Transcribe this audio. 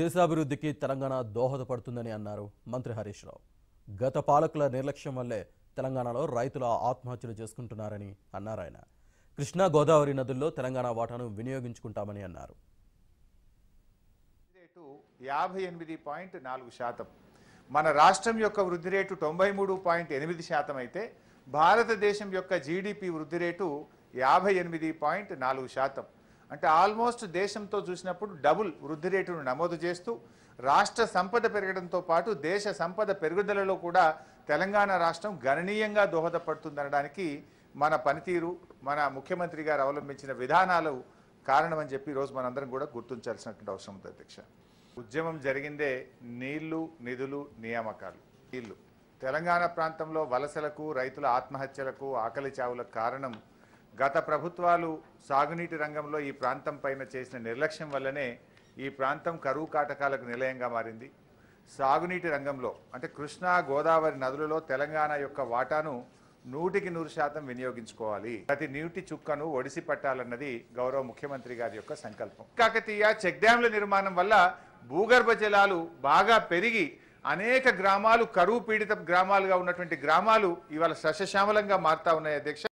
దేశాభివృద్ధికి తెలంగాణ దోహదపడుతుందని అన్నారు మంత్రి హరీష్ రావు గత పాలకుల నిర్లక్ష్యం వల్లే తెలంగాణలో రైతులు ఆత్మహత్యలు చేసుకుంటున్నారని అన్నారు ఆయన కృష్ణా గోదావరి నదుల్లో తెలంగాణ వాటాను వినియోగించుకుంటామని అన్నారు యాభై ఎనిమిది పాయింట్ నాలుగు శాతం మన రాష్ట్రం యొక్క వృద్ధి రేటు తొంభై మూడు పాయింట్ ఎనిమిది శాతం అయితే భారతదేశం యొక్క జీడిపి వృద్ధి రేటు యాభై ఎనిమిది పాయింట్ నాలుగు శాతం అంటే ఆల్మోస్ట్ దేశంతో చూసినప్పుడు డబుల్ వృద్ధి రేటును నమోదు చేస్తూ రాష్ట్ర సంపద పెరగడంతో పాటు దేశ సంపద పెరుగుదలలో కూడా తెలంగాణ రాష్ట్రం గణనీయంగా దోహదపడుతుందనడానికి మన పనితీరు మన ముఖ్యమంత్రి గారు అవలంబించిన విధానాలు కారణమని చెప్పి ఈరోజు మనందరం కూడా గుర్తుంచాల్సినటువంటి అవసరం ఉంది అధ్యక్ష ఉద్యమం జరిగిందే నీళ్లు నిధులు నియామకాలు నీళ్లు తెలంగాణ ప్రాంతంలో వలసలకు రైతుల ఆత్మహత్యలకు ఆకలి చావులకు కారణం గత ప్రభుత్వాలు సాగునీటి రంగంలో ఈ ప్రాంతం పైన చేసిన నిర్లక్ష్యం వల్లనే ఈ ప్రాంతం కరువు కాటకాలకు నిలయంగా మారింది సాగునీటి రంగంలో అంటే కృష్ణా గోదావరి నదులలో తెలంగాణ యొక్క వాటాను నూటికి నూరు శాతం వినియోగించుకోవాలి ప్రతి నీటి చుక్కను ఒడిసి పట్టాలన్నది గౌరవ ముఖ్యమంత్రి గారి యొక్క సంకల్పం కాకతీయ చెక్ డ్యాంల నిర్మాణం వల్ల భూగర్భ జలాలు బాగా పెరిగి అనేక గ్రామాలు కరువు పీడిత గ్రామాలుగా ఉన్నటువంటి గ్రామాలు ఇవాళ సశశ్యామలంగా మారుతా ఉన్నాయి అధ్యక్ష